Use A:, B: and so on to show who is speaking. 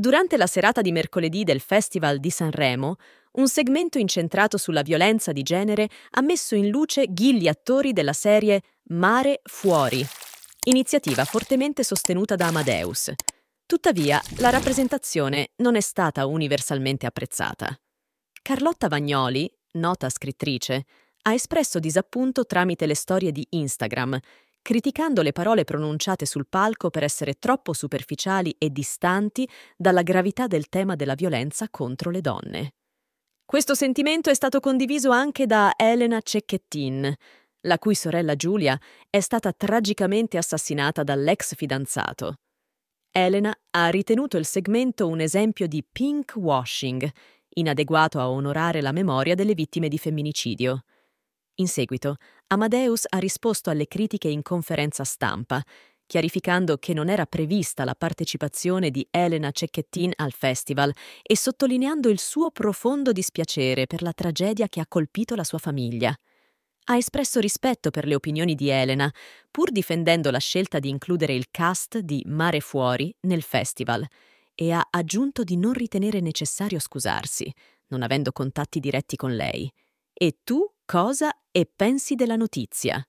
A: Durante la serata di mercoledì del Festival di Sanremo, un segmento incentrato sulla violenza di genere ha messo in luce ghilli attori della serie Mare Fuori, iniziativa fortemente sostenuta da Amadeus. Tuttavia, la rappresentazione non è stata universalmente apprezzata. Carlotta Vagnoli, nota scrittrice, ha espresso disappunto tramite le storie di Instagram criticando le parole pronunciate sul palco per essere troppo superficiali e distanti dalla gravità del tema della violenza contro le donne. Questo sentimento è stato condiviso anche da Elena Cecchettin, la cui sorella Giulia è stata tragicamente assassinata dall'ex fidanzato. Elena ha ritenuto il segmento un esempio di pink washing, inadeguato a onorare la memoria delle vittime di femminicidio. In seguito, Amadeus ha risposto alle critiche in conferenza stampa, chiarificando che non era prevista la partecipazione di Elena Cecchettin al festival e sottolineando il suo profondo dispiacere per la tragedia che ha colpito la sua famiglia. Ha espresso rispetto per le opinioni di Elena, pur difendendo la scelta di includere il cast di Mare Fuori nel festival, e ha aggiunto di non ritenere necessario scusarsi, non avendo contatti diretti con lei. E tu cosa e pensi della notizia.